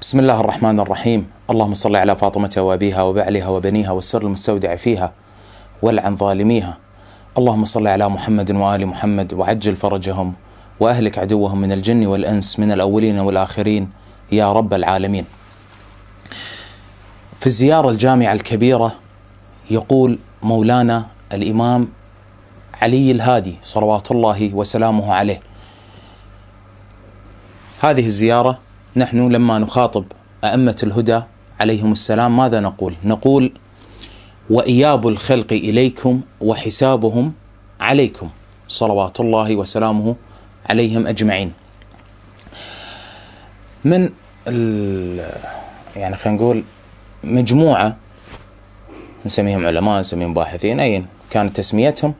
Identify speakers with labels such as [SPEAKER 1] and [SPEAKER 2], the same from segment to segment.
[SPEAKER 1] بسم الله الرحمن الرحيم اللهم صل على فاطمة وأبيها وبعلها وبنيها والسر المستودع فيها والعن ظالميها اللهم صل على محمد وآل محمد وعجل فرجهم وأهلك عدوهم من الجن والأنس من الأولين والآخرين يا رب العالمين في الزيارة الجامعة الكبيرة يقول مولانا الإمام علي الهادي صلوات الله وسلامه عليه هذه الزيارة نحن لما نخاطب أئمة الهدى عليهم السلام ماذا نقول؟ نقول وإياب الخلق إليكم وحسابهم عليكم صلوات الله وسلامه عليهم أجمعين من يعني خلينا نقول مجموعة نسميهم علماء نسميهم باحثين أيا كانت تسميتهم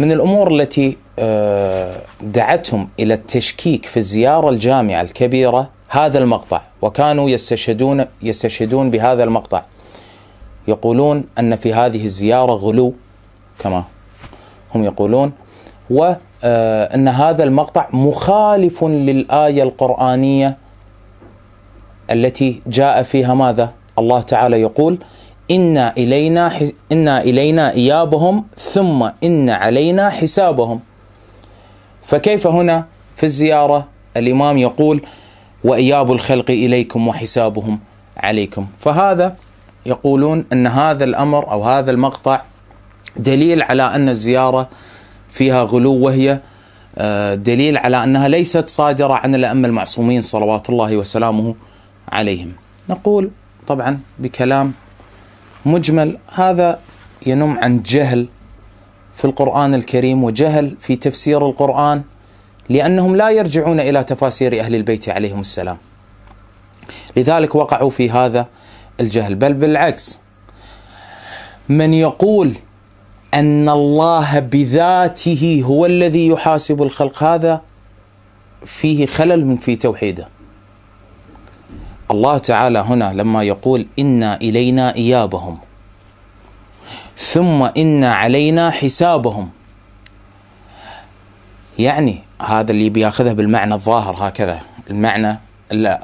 [SPEAKER 1] من الأمور التي آه، دعتهم إلى التشكيك في الزيارة الجامعة الكبيرة هذا المقطع وكانوا يستشهدون يستشهدون بهذا المقطع يقولون ان في هذه الزياره غلو كما هم يقولون وان آه، هذا المقطع مخالف للايه القرانيه التي جاء فيها ماذا؟ الله تعالى يقول: إنا إلينا حس... إنا إلينا إيابهم ثم إن علينا حسابهم. فكيف هنا في الزيارة الإمام يقول: وإياب الخلق إليكم وحسابهم عليكم فهذا يقولون أن هذا الأمر أو هذا المقطع دليل على أن الزيارة فيها غلو وهي آه، دليل على أنها ليست صادرة عن الأئمة المعصومين صلوات الله وسلامه عليهم نقول طبعا بكلام مجمل هذا ينم عن جهل في القرآن الكريم وجهل في تفسير القرآن لأنهم لا يرجعون إلى تفاسير أهل البيت عليهم السلام لذلك وقعوا في هذا الجهل بل بالعكس من يقول أن الله بذاته هو الذي يحاسب الخلق هذا فيه خلل من في توحيده الله تعالى هنا لما يقول إنا إلينا إيابهم ثم إن علينا حسابهم يعني هذا اللي بياخذها بالمعنى الظاهر هكذا المعنى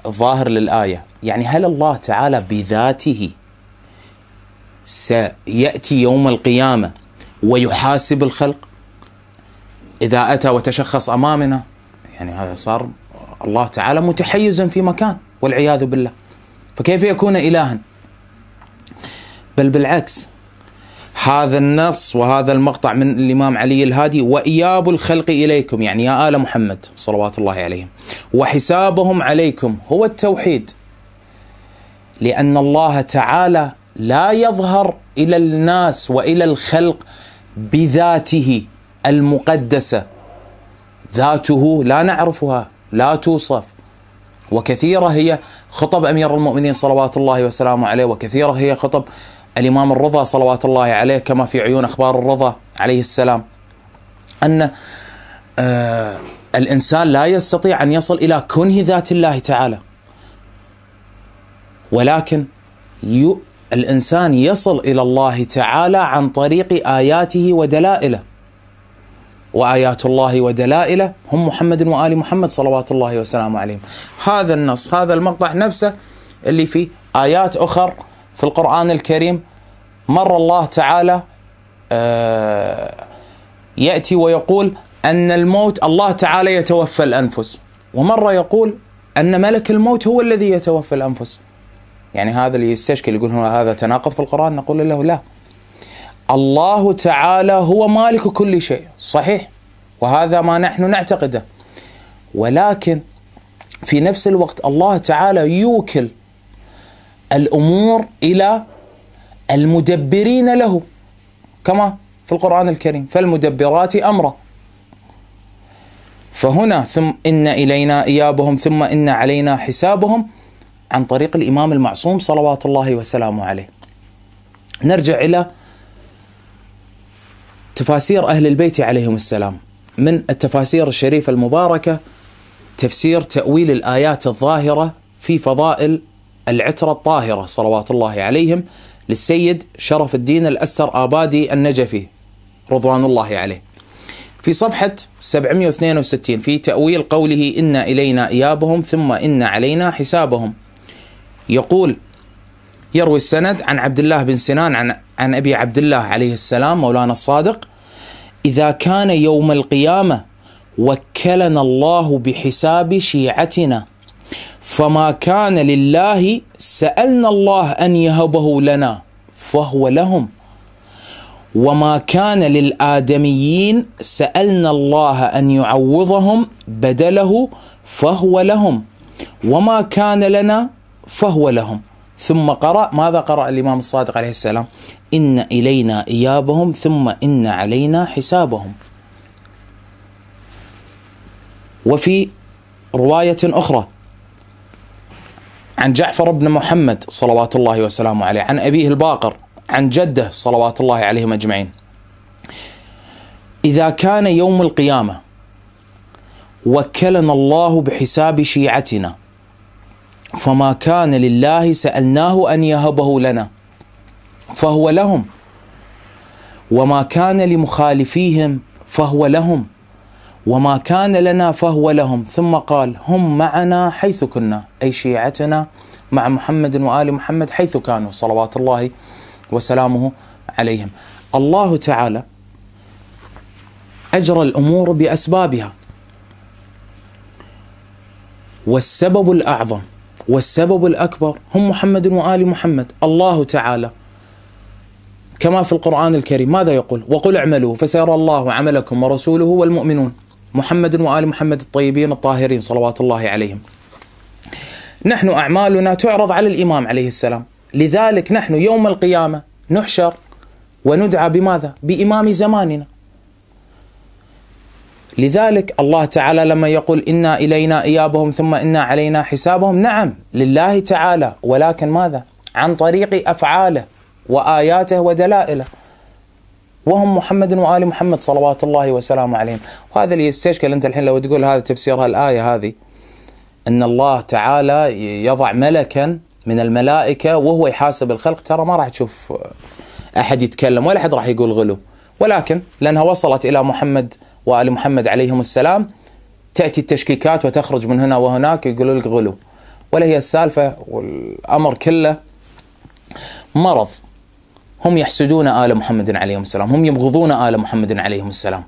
[SPEAKER 1] الظاهر للآية يعني هل الله تعالى بذاته سيأتي يوم القيامة ويحاسب الخلق إذا أتى وتشخص أمامنا يعني هذا صار الله تعالى متحيز في مكان والعياذ بالله فكيف يكون إلها بل بالعكس هذا النص وهذا المقطع من الإمام علي الهادي وإياب الخلق إليكم يعني يا آل محمد صلوات الله عليهم وحسابهم عليكم هو التوحيد لأن الله تعالى لا يظهر إلى الناس وإلى الخلق بذاته المقدسة ذاته لا نعرفها لا توصف وكثيرة هي خطب أمير المؤمنين صلوات الله وسلامه عليه وكثيرة هي خطب الإمام الرضا صلوات الله عليه كما في عيون أخبار الرضا عليه السلام أن آه الإنسان لا يستطيع أن يصل إلى كنه ذات الله تعالى ولكن يؤ الإنسان يصل إلى الله تعالى عن طريق آياته ودلائله وآيات الله ودلائله هم محمد وآل محمد صلوات الله وسلامه عليهم هذا النص هذا المقطع نفسه اللي فيه آيات أخر في القرآن الكريم مر الله تعالى آه، يأتي ويقول أن الموت الله تعالى يتوفى الأنفس ومرة يقول أن ملك الموت هو الذي يتوفى الأنفس يعني هذا اللي يستشكل يقول هذا تناقض في القرآن نقول له لا الله تعالى هو مالك كل شيء صحيح وهذا ما نحن نعتقده ولكن في نفس الوقت الله تعالى يوكل الامور الى المدبرين له كما في القران الكريم فالمدبرات امرا فهنا ثم ان الينا ايابهم ثم ان علينا حسابهم عن طريق الامام المعصوم صلوات الله وسلامه عليه. نرجع الى تفاسير اهل البيت عليهم السلام من التفاسير الشريفه المباركه تفسير تاويل الايات الظاهره في فضائل العترة الطاهرة صلوات الله عليهم للسيد شرف الدين الأسر آبادي النجفي رضوان الله عليه في صفحة 762 في تأويل قوله إن إلينا إيابهم ثم إن علينا حسابهم يقول يروي السند عن عبد الله بن سنان عن عن ابي عبد الله عليه السلام مولانا الصادق اذا كان يوم القيامه وكلنا الله بحساب شيعتنا فما كان لله سالنا الله ان يهبه لنا فهو لهم وما كان للادميين سالنا الله ان يعوضهم بدله فهو لهم وما كان لنا فهو لهم ثم قرأ ماذا قرأ الإمام الصادق عليه السلام إن إلينا إيابهم ثم إن علينا حسابهم وفي رواية أخرى عن جعفر بن محمد صلوات الله وسلامه عليه عن أبيه الباقر عن جده صلوات الله عليهم أجمعين إذا كان يوم القيامة وكلنا الله بحساب شيعتنا فما كان لله سألناه أن يهبه لنا فهو لهم وما كان لمخالفيهم فهو لهم وما كان لنا فهو لهم ثم قال هم معنا حيث كنا أي شيعتنا مع محمد وآل محمد حيث كانوا صلوات الله وسلامه عليهم الله تعالى أجرى الأمور بأسبابها والسبب الأعظم والسبب الأكبر هم محمد وآل محمد الله تعالى كما في القرآن الكريم ماذا يقول وقل اعملوا فسيرى الله عملكم ورسوله والمؤمنون محمد وال محمد الطيبين الطاهرين صلوات الله عليهم. نحن اعمالنا تعرض على الامام عليه السلام، لذلك نحن يوم القيامه نحشر وندعى بماذا؟ بامام زماننا. لذلك الله تعالى لما يقول انا الينا ايابهم ثم انا علينا حسابهم، نعم لله تعالى ولكن ماذا؟ عن طريق افعاله واياته ودلائله. وهم محمد وآل محمد صلوات الله وسلامه عليهم وهذا اللي يستشكل أنت الحين لو تقول هذا تفسير الآية هذه أن الله تعالى يضع ملكا من الملائكة وهو يحاسب الخلق ترى ما راح تشوف أحد يتكلم ولا أحد راح يقول غلو ولكن لأنها وصلت إلى محمد وآل محمد عليهم السلام تأتي التشكيكات وتخرج من هنا وهناك يقولوا لك غلو ولا هي السالفة والأمر كله مرض هم يحسدون آل محمد عليهم السلام هم يبغضون آل محمد عليهم السلام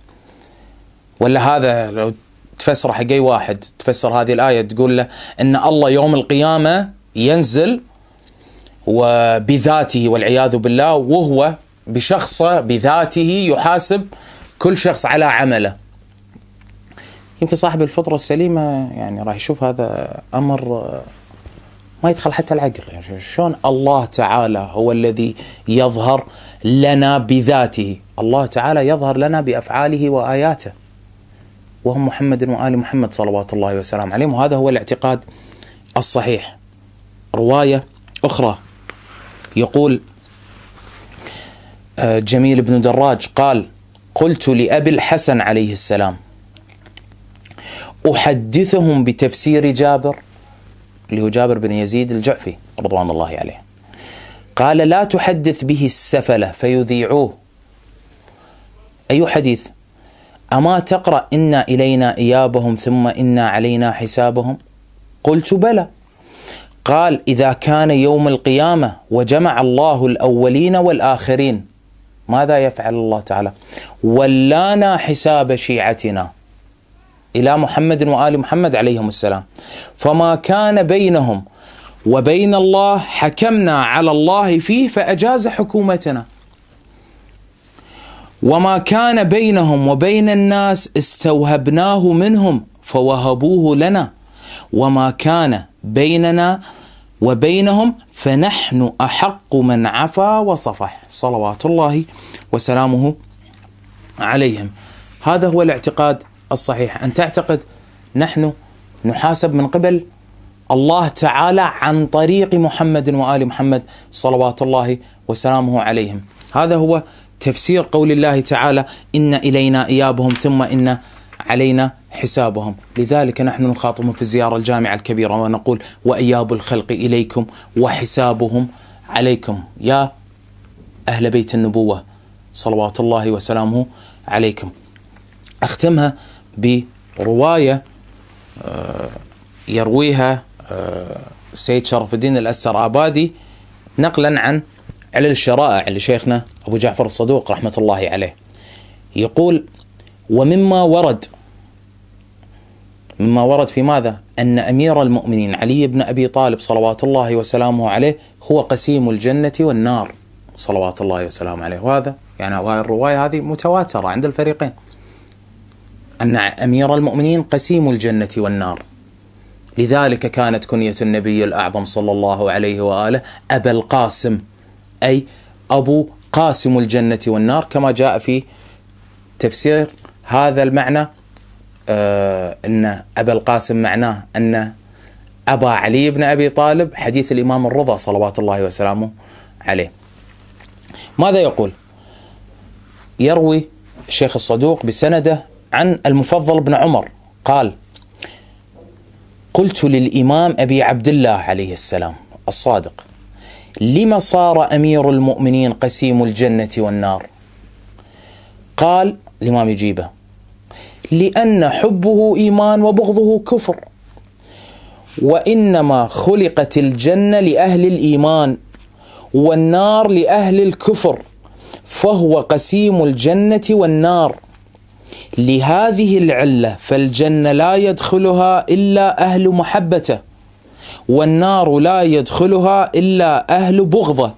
[SPEAKER 1] ولا هذا لو تفسر حق أي واحد تفسر هذه الآية تقول له أن الله يوم القيامة ينزل وبذاته والعياذ بالله وهو بشخصه بذاته يحاسب كل شخص على عمله يمكن صاحب الفطرة السليمة يعني راح يشوف هذا أمر ما يدخل حتى العقل يعني شلون الله تعالى هو الذي يظهر لنا بذاته الله تعالى يظهر لنا بأفعاله وآياته وهم محمد وآل محمد صلوات الله وسلامه عليهم وهذا هو الاعتقاد الصحيح رواية أخرى يقول آه، جميل بن دراج قال قلت لأبي الحسن عليه السلام أحدثهم بتفسير جابر اللي هو جابر بن يزيد الجعفي رضوان الله عليه قال لا تحدث به السفلة فيذيعوه أي حديث أما تقرأ إنا إلينا إيابهم ثم إنا علينا حسابهم قلت بلى قال إذا كان يوم القيامة وجمع الله الأولين والآخرين ماذا يفعل الله تعالى ولانا حساب شيعتنا إلى محمد وآل محمد عليهم السلام فما كان بينهم وبين الله حكمنا على الله فيه فأجاز حكومتنا وما كان بينهم وبين الناس استوهبناه منهم فوهبوه لنا وما كان بيننا وبينهم فنحن احق من عفا وصفح صلوات الله وسلامه عليهم هذا هو الاعتقاد الصحيحة أن تعتقد نحن نحاسب من قبل الله تعالى عن طريق محمد وآل محمد صلوات الله وسلامه عليهم هذا هو تفسير قول الله تعالى إن إلينا إيابهم ثم إن علينا حسابهم لذلك نحن نخاطبهم في الزيارة الجامعة الكبيرة ونقول وإياب الخلق إليكم وحسابهم عليكم يا أهل بيت النبوة صلوات الله وسلامه عليكم أختمها برواية آه، يرويها آه، سيد شرف الدين الأسر آبادي نقلا عن علل الشرائع لشيخنا أبو جعفر الصدوق رحمة الله عليه يقول ومما ورد مما ورد في ماذا؟ أن أمير المؤمنين علي بن أبي طالب صلوات الله وسلامه عليه هو قسيم الجنة والنار صلوات الله وسلامه عليه وهذا يعني الرواية هذه متواترة عند الفريقين أن أمير المؤمنين قسيم الجنة والنار لذلك كانت كنية النبي الأعظم صلى الله عليه وآله أبا القاسم أي أبو قاسم الجنة والنار كما جاء في تفسير هذا المعنى آه أن أبا القاسم معناه أن أبا علي بن أبي طالب حديث الإمام الرضا صلوات الله وسلامه عليه ماذا يقول يروي الشيخ الصدوق بسنده عن المفضل بن عمر قال قلت للإمام أبي عبد الله عليه السلام الصادق لم صار أمير المؤمنين قسيم الجنة والنار قال الإمام يجيبه لأن حبه إيمان وبغضه كفر وإنما خلقت الجنة لأهل الإيمان والنار لأهل الكفر فهو قسيم الجنة والنار لهذه العله فالجنه لا يدخلها الا اهل محبته والنار لا يدخلها الا اهل بغضه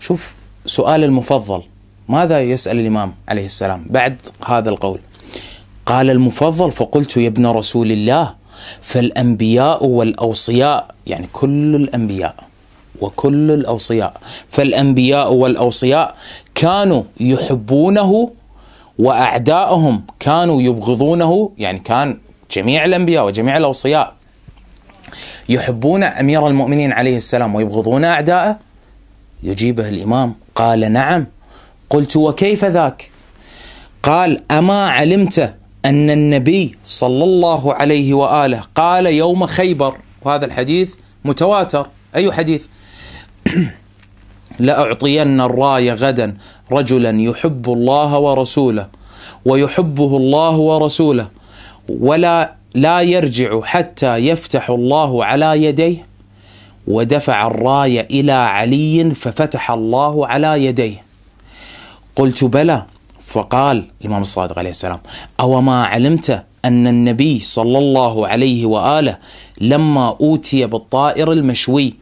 [SPEAKER 1] شوف سؤال المفضل ماذا يسال الامام عليه السلام بعد هذا القول قال المفضل فقلت يا ابن رسول الله فالانبياء والاوصياء يعني كل الانبياء وكل الاوصياء فالانبياء والاوصياء كانوا يحبونه واعدائهم كانوا يبغضونه يعني كان جميع الانبياء وجميع الاوصياء يحبون امير المؤمنين عليه السلام ويبغضون اعدائه يجيبه الامام قال نعم قلت وكيف ذاك قال اما علمت ان النبي صلى الله عليه واله قال يوم خيبر وهذا الحديث متواتر اي حديث لأعطين الراية غدا رجلا يحب الله ورسوله ويحبه الله ورسوله ولا لا يرجع حتى يفتح الله على يديه ودفع الراية إلى علي ففتح الله على يديه قلت بلى فقال الإمام الصادق عليه السلام أو ما علمت أن النبي صلى الله عليه وآله لما أوتي بالطائر المشوي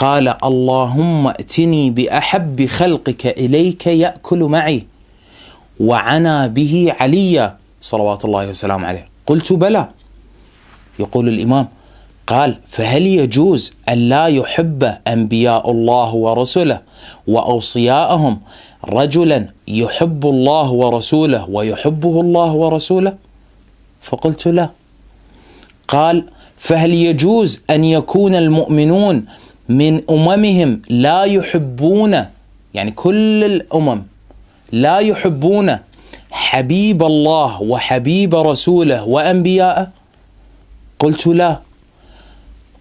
[SPEAKER 1] قال اللهم ائتني باحب خلقك اليك ياكل معي وعنا به عليا صلوات الله وسلامه عليه قلت بلى يقول الامام قال فهل يجوز ان لا يحب انبياء الله ورسله واوصياءهم رجلا يحب الله ورسوله ويحبه الله ورسوله فقلت لا قال فهل يجوز ان يكون المؤمنون من أممهم لا يحبون يعني كل الأمم لا يحبون حبيب الله وحبيب رسوله وأنبياءه قلت لا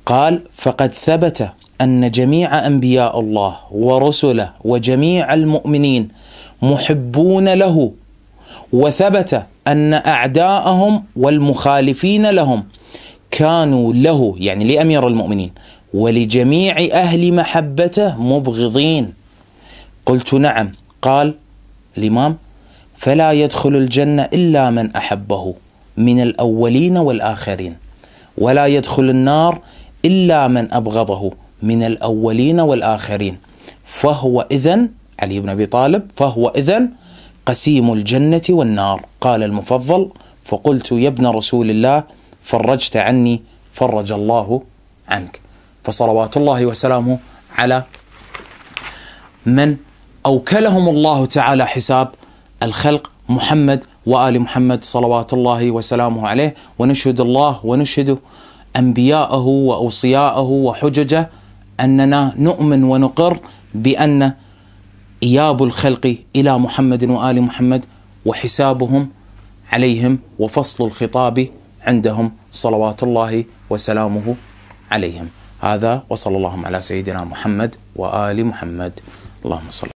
[SPEAKER 1] قال فقد ثبت أن جميع أنبياء الله ورسله وجميع المؤمنين محبون له وثبت أن أعداءهم والمخالفين لهم كانوا له يعني لأمير المؤمنين ولجميع أهل محبته مبغضين قلت نعم قال الإمام فلا يدخل الجنة إلا من أحبه من الأولين والآخرين ولا يدخل النار إلا من أبغضه من الأولين والآخرين فهو إذن علي بن أبي طالب فهو إذن قسيم الجنة والنار قال المفضل فقلت يا ابن رسول الله فرجت عني فرج الله عنك فصلوات الله وسلامه على من أوكلهم الله تعالى حساب الخلق محمد وآل محمد صلوات الله وسلامه عليه ونشهد الله ونشهد أنبياءه وأوصياءه وحججه أننا نؤمن ونقر بأن إياب الخلق إلى محمد وآل محمد وحسابهم عليهم وفصل الخطاب عندهم صلوات الله وسلامه عليهم هذا وصلى اللهم على سيدنا محمد وآل محمد اللهم صل